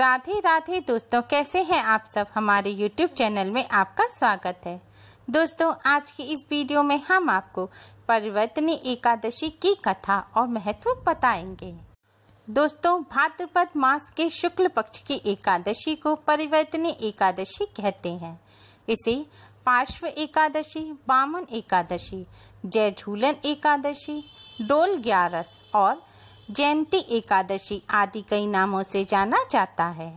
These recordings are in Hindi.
राधे राधे दोस्तों कैसे हैं आप सब हमारे YouTube चैनल में आपका स्वागत है दोस्तों आज की इस वीडियो में हम आपको परिवर्तनी एकादशी की कथा और महत्व बताएंगे दोस्तों भाद्रपद मास के शुक्ल पक्ष की एकादशी को परिवर्तनी एकादशी कहते हैं इसे पार्श्व एकादशी बामन एकादशी जय झूलन एकादशी डोल ग्यारस और जयंती एकादशी आदि कई नामों से जाना जाता है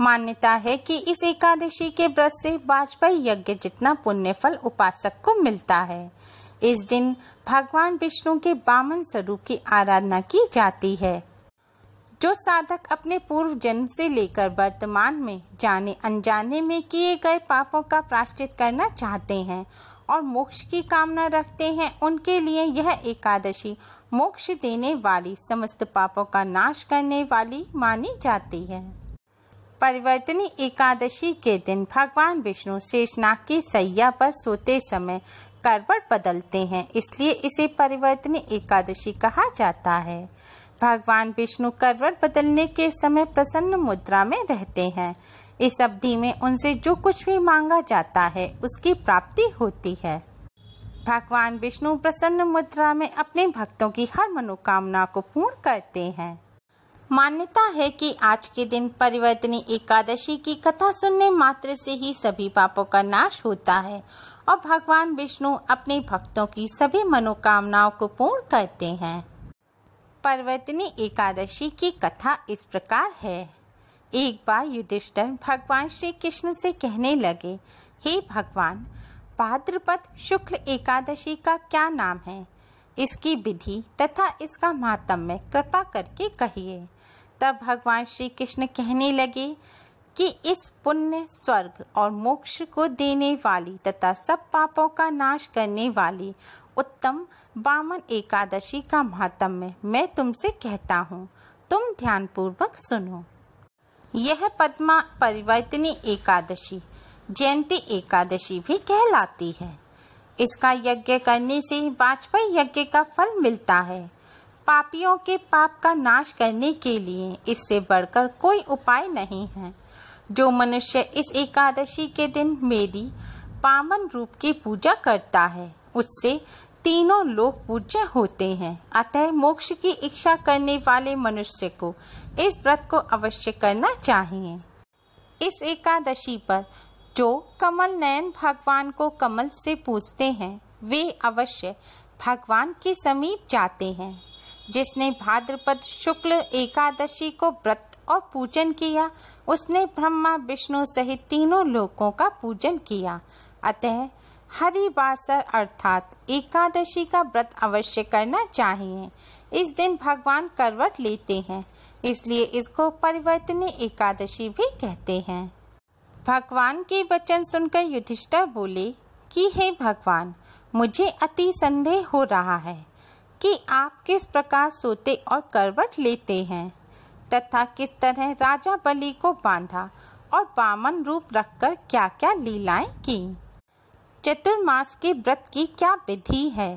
मान्यता है कि इस एकादशी के व्रत से वाजपेयी यज्ञ जितना पुण्य फल उपासक को मिलता है इस दिन भगवान विष्णु के बामन स्वरूप की आराधना की जाती है जो साधक अपने पूर्व जन्म से लेकर वर्तमान में जाने अनजाने में किए गए पापों का प्राश्चित करना चाहते हैं और मोक्ष की कामना रखते हैं उनके लिए यह एकादशी मोक्ष देने वाली समस्त पापों का नाश करने वाली मानी जाती है परिवर्तनी एकादशी के दिन भगवान विष्णु शेषनाग की सैया पर सोते समय करवट बदलते हैं इसलिए इसे परिवर्तनी एकादशी कहा जाता है भगवान विष्णु करवट बदलने के समय प्रसन्न मुद्रा में रहते हैं इस अवधि में उनसे जो कुछ भी मांगा जाता है उसकी प्राप्ति होती है भगवान विष्णु प्रसन्न मुद्रा में अपने भक्तों की हर मनोकामना को पूर्ण करते हैं मान्यता है कि आज के दिन परिवर्तनी एकादशी की कथा सुनने मात्र से ही सभी पापों का नाश होता है और भगवान विष्णु अपने भक्तों की सभी मनोकामनाओं को पूर्ण करते हैं परिवर्तनी एकादशी की कथा इस प्रकार है एक बार युधिष्ठर भगवान श्री कृष्ण से कहने लगे हे भगवान भाद्रपद शुक्ल एकादशी का क्या नाम है इसकी विधि तथा इसका महात्म्य कृपा करके कहिए तब भगवान श्री कृष्ण कहने लगे कि इस पुण्य स्वर्ग और मोक्ष को देने वाली तथा सब पापों का नाश करने वाली उत्तम बामन एकादशी का महात्म्य मैं तुमसे कहता हूँ तुम ध्यानपूर्वक सुनो यह पद्मा परिवर्तनी एकादशी जयंती एकादशी भी कहलाती है इसका यज्ञ करने से वाजपेयी यज्ञ का फल मिलता है पापियों के पाप का नाश करने के लिए इससे बढ़कर कोई उपाय नहीं है जो मनुष्य इस एकादशी के दिन मेरी पावन रूप की पूजा करता है उससे तीनों लोग पूज्य होते हैं अतः मोक्ष की इच्छा करने वाले मनुष्य को इस व्रत को अवश्य करना चाहिए इस एकादशी पर जो कमल नयन भगवान को कमल से पूजते हैं वे अवश्य भगवान के समीप जाते हैं जिसने भाद्रपद शुक्ल एकादशी को व्रत और पूजन किया उसने ब्रह्मा विष्णु सहित तीनों लोकों का पूजन किया अतः हरिवासर अर्थात एकादशी का व्रत अवश्य करना चाहिए इस दिन भगवान करवट लेते हैं इसलिए इसको परिवर्तनी एकादशी भी कहते हैं भगवान के वचन सुनकर युधिष्ठर बोले कि हे भगवान मुझे अति संदेह हो रहा है कि आप किस प्रकार सोते और करवट लेते हैं तथा किस तरह राजा बलि को बांधा और बामन रूप रखकर क्या क्या लीलाएं की चतुर्मास के व्रत की क्या विधि है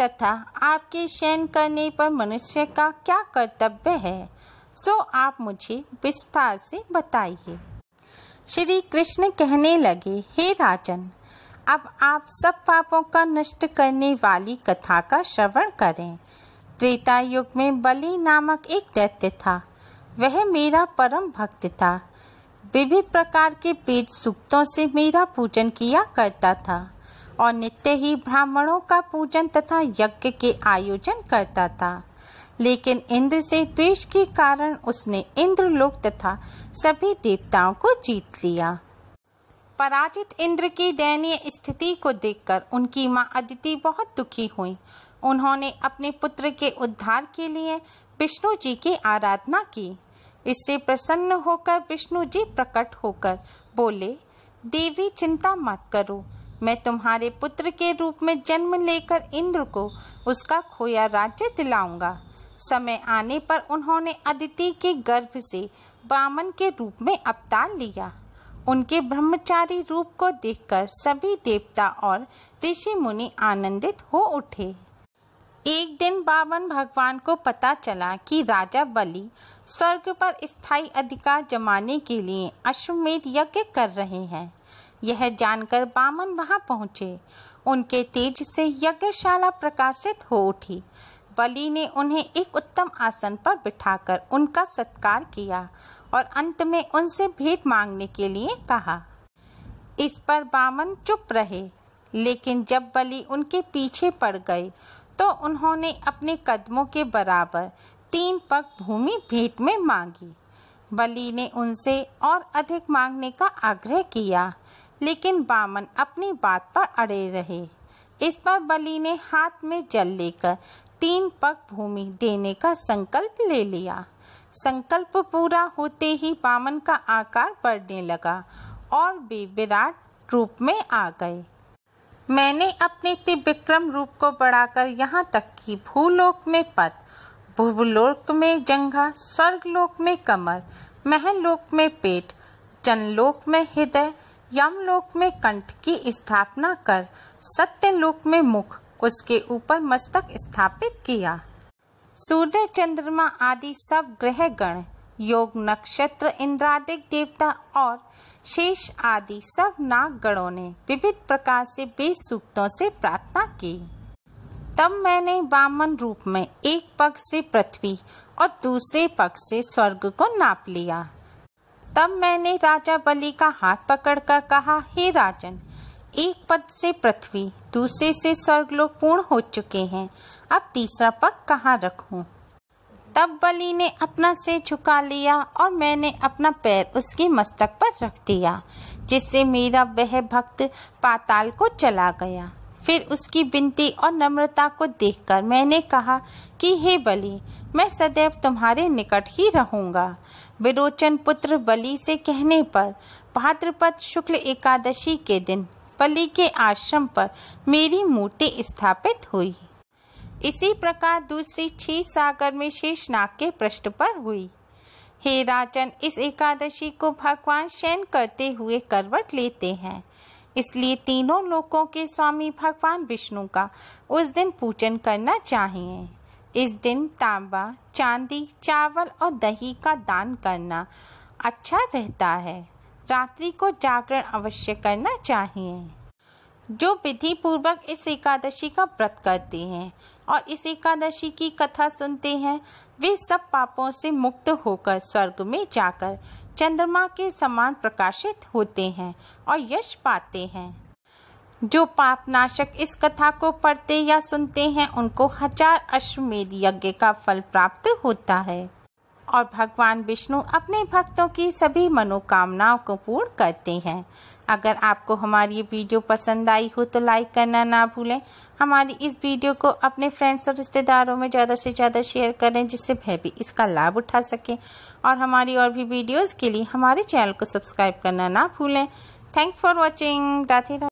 तथा आपके शयन करने पर मनुष्य का क्या कर्तव्य है सो आप मुझे विस्तार से बताइए श्री कृष्ण कहने लगे हे राजन अब आप सब पापों का नष्ट करने वाली कथा का श्रवण करें त्रेता युग में बलि नामक एक दैत्य था वह मेरा परम भक्त था विविध प्रकार के बीज सूक्तों से मेरा पूजन किया करता था और नित्य ही ब्राह्मणों का पूजन तथा यज्ञ के आयोजन करता था लेकिन इंद्र से द्वेष के कारण उसने इंद्रलोक तथा सभी देवताओं को जीत लिया पराजित इंद्र की दयनीय स्थिति को देखकर उनकी मां अदिति बहुत दुखी हुई उन्होंने अपने पुत्र के उद्धार के लिए विष्णु जी की आराधना की इससे प्रसन्न होकर विष्णु जी प्रकट होकर बोले देवी चिंता मत करो मैं तुम्हारे पुत्र के रूप में जन्म लेकर इंद्र को उसका खोया राज्य दिलाऊंगा समय आने पर उन्होंने अदिति के गर्भ से बामन के रूप में अवतार लिया उनके ब्रह्मचारी रूप को देखकर सभी देवता और ऋषि मुनि आनंदित हो उठे एक दिन बावन भगवान को पता चला कि राजा बलि स्वर्ग पर स्थायी अधिकार जमाने के लिए अश्वमेध यज्ञ कर रहे हैं यह जानकर बामन वहां पहुंचे उनके तेज से यज्ञशाला प्रकाशित हो उठी बलि ने उन्हें एक उत्तम आसन पर बिठाकर उनका सत्कार किया और अंत में उनसे भेंट मांगने के लिए कहा इस पर बामन चुप रहे लेकिन जब बलि उनके पीछे पड़ गए तो उन्होंने अपने कदमों के बराबर तीन पग भूमि भेंट में मांगी बलि ने उनसे और अधिक मांगने का आग्रह किया लेकिन बामन अपनी बात पर अड़े रहे इस पर बलि ने हाथ में जल लेकर तीन पग भूमि देने का संकल्प ले लिया संकल्प पूरा होते ही बामन का आकार बढ़ने लगा और वे विराट रूप में आ गए मैंने अपने त्रिविक्रम रूप को बढ़ाकर यहाँ तक कि भूलोक में पथ भूलोक में जंघा स्वर्गलोक में कमर महलोक में पेट जनलोक में हृदय यमलोक में कंठ की स्थापना कर सत्यलोक में मुख उसके ऊपर मस्तक स्थापित किया सूर्य चंद्रमा आदि सब ग्रह गण योग नक्षत्र इंद्रादिक देवता और शेष आदि सब नागगणों ने विविध प्रकार से बीस सूक्तों से प्रार्थना की तब मैंने बामन रूप में एक पग से पृथ्वी और दूसरे पग से स्वर्ग को नाप लिया तब मैंने राजा बलि का हाथ पकड़कर कहा हे राजन एक पद से पृथ्वी दूसरे से स्वर्ग लोग पूर्ण हो चुके हैं अब तीसरा पग कहाँ रखूं? तब बली ने अपना सिर झुका लिया और मैंने अपना पैर उसके मस्तक पर रख दिया जिससे मेरा वह भक्त पाताल को चला गया फिर उसकी बिनती और नम्रता को देखकर मैंने कहा कि हे बलि मैं सदैव तुम्हारे निकट ही रहूंगा विरोचन पुत्र बलि से कहने पर भाद्रपद शुक्ल एकादशी के दिन बलि के आश्रम पर मेरी मूर्ति स्थापित हुई इसी प्रकार दूसरी छी सागर में शेषनाग के पृष्ठ पर हुई हे राजन इस एकादशी को भगवान शयन करते हुए करवट लेते हैं इसलिए तीनों लोकों के स्वामी भगवान विष्णु का उस दिन पूजन करना चाहिए इस दिन तांबा चांदी चावल और दही का दान करना अच्छा रहता है रात्रि को जागरण अवश्य करना चाहिए जो विधि पूर्वक इस एकादशी का व्रत करते हैं और इस एकादशी की कथा सुनते हैं वे सब पापों से मुक्त होकर स्वर्ग में जाकर चंद्रमा के समान प्रकाशित होते हैं और यश पाते हैं जो पाप नाशक इस कथा को पढ़ते या सुनते हैं उनको हजार अश्वमेध यज्ञ का फल प्राप्त होता है और भगवान विष्णु अपने भक्तों की सभी मनोकामनाओं को पूर्ण करते हैं अगर आपको हमारी ये वीडियो पसंद आई हो तो लाइक करना ना भूलें हमारी इस वीडियो को अपने फ्रेंड्स और रिश्तेदारों में ज़्यादा से ज़्यादा शेयर करें जिससे वह भी इसका लाभ उठा सकें और हमारी और भी वीडियोज़ के लिए हमारे चैनल को सब्सक्राइब करना ना भूलें थैंक्स फॉर वॉचिंग राधे